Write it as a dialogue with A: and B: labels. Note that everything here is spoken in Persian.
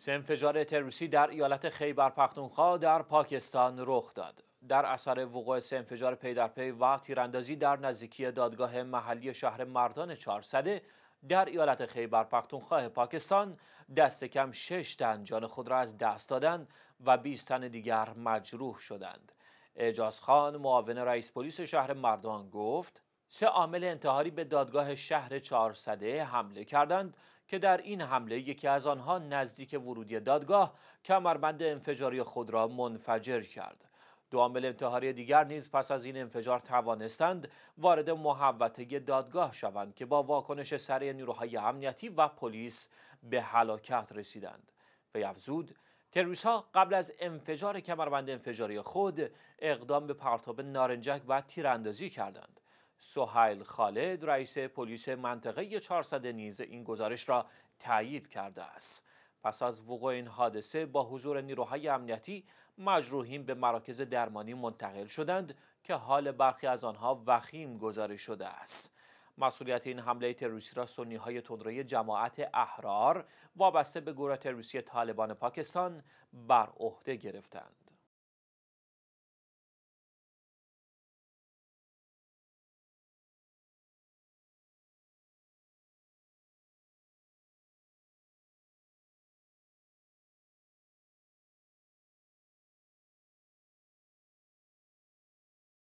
A: سه انفجار تروریستی در ایالت خیبر پختونخوا در پاکستان رخ داد. در اثر وقوع سه انفجار پی در پی و تیراندازی در نزدیکی دادگاه محلی شهر مردان چارسده در ایالت خیبر پختونخوا پاکستان دست کم شش تن جان خود را از دست دادند و 20 تن دیگر مجروح شدند. اجاز خان معاون رئیس پلیس شهر مردان گفت سه عامل انتحاری به دادگاه شهر چهارصده حمله کردند که در این حمله یکی از آنها نزدیک ورودی دادگاه کمربند انفجاری خود را منفجر کرد. دو عامل انتحاری دیگر نیز پس از این انفجار توانستند وارد محوطه دادگاه شوند که با واکنش سریع نیروهای امنیتی و پلیس به هلاکت رسیدند. وی افزود تروریست ها قبل از انفجار کمربند انفجاری خود اقدام به پرتاب نارنجک و تیراندازی کردند. سهیل خالد رئیس پلیس منطقه 400 نیز این گزارش را تایید کرده است پس از وقوع این حادثه با حضور نیروهای امنیتی مجروحین به مراکز درمانی منتقل شدند که حال برخی از آنها وخیم گزارش شده است مسئولیت این حمله تروریستی را سنی های تندروی جماعت احرار وابسته به گروه تروریستی طالبان پاکستان بر عهده گرفتند